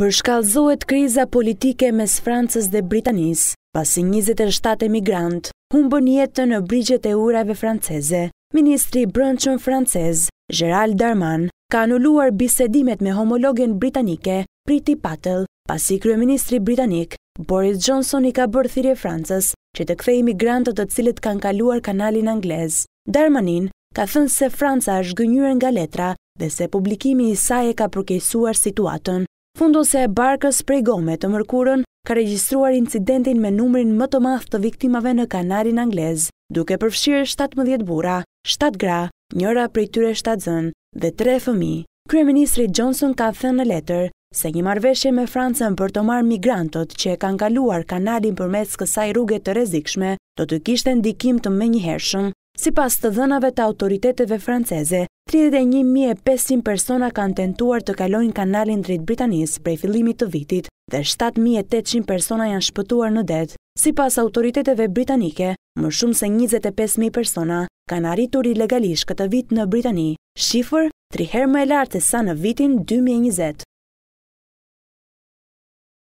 Përshkallëzohet kriza politike mes Francës dhe Britanis, pasi 27 emigrant humbën jetën në brigjet e urave franceze. Ministri i Brendshëm francez, Gérald Darman, ka anuluar bisedimet me homologen britanike, Priti Patel, pasi kryeministri britanik Boris Johnson i ka bërë thirrje Francës që të kthejë emigrantët të cilët kanë kaluar kanalin anglez. Darmanin ka thënë se Franca është gënyer nga letra dhe se publikimi i saj e ka përkeqësuar situatën. Fundose e barkës prej gome të mërkurën ka registruar incidentin me numrin më të math të viktimave në kanarin anglez, duke përfshirë 17 bura, 7 gra, njëra prej tyre 7 zën dhe 3 fëmi. Kryeministri Johnson ka thënë në letër se një marveshje me Francën për të marë migrantot që e kanë kaluar kanalin për mes kësaj rrugë të rezikshme, do të kishtë ndikim të me një si pas të dhënave të autoriteteve franceze, 31.500 persona kanë tentuar të kalojnë kanalin drejt Britanisë prej fillimit të vitit dhe 7.800 persona janë shpëtuar në det. Si pas autoriteteve britanike, më shumë se 25.000 persona kanë arritur ilegalisht këtë vit në Britani, shifër 3 herë më e lartë se sa në vitin 2020.